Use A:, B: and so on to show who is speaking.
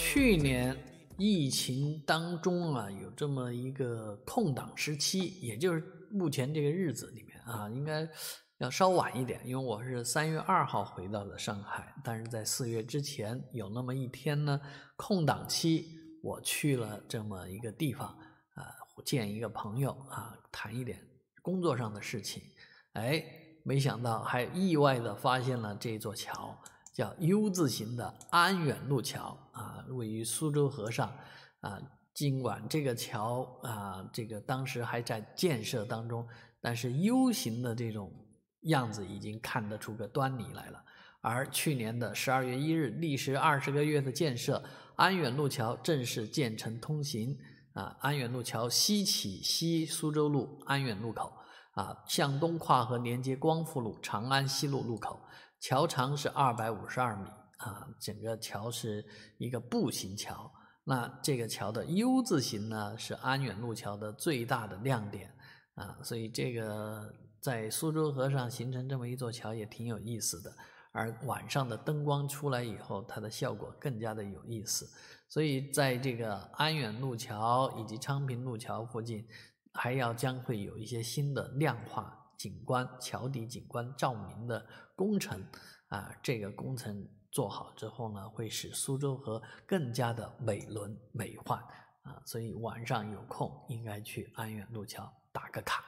A: 去年疫情当中啊，有这么一个空档时期，也就是目前这个日子里面啊，应该要稍晚一点，因为我是三月二号回到了上海，但是在四月之前有那么一天呢，空档期我去了这么一个地方啊，见一个朋友啊，谈一点工作上的事情，哎，没想到还意外的发现了这座桥。叫 U 字形的安远路桥啊，位于苏州河上啊。尽管这个桥啊，这个当时还在建设当中，但是 U 型的这种样子已经看得出个端倪来了。而去年的十二月一日，历时二十个月的建设，安远路桥正式建成通行啊。安远路桥西起西苏州路安远路口啊，向东跨河连接光复路、长安西路路口。桥长是二百五十二米啊，整个桥是一个步行桥。那这个桥的 U 字形呢，是安远路桥的最大的亮点啊。所以这个在苏州河上形成这么一座桥也挺有意思的。而晚上的灯光出来以后，它的效果更加的有意思。所以在这个安远路桥以及昌平路桥附近，还要将会有一些新的亮化。景观桥底景观照明的工程啊，这个工程做好之后呢，会使苏州河更加的美轮美奂啊，所以晚上有空应该去安远路桥打个卡。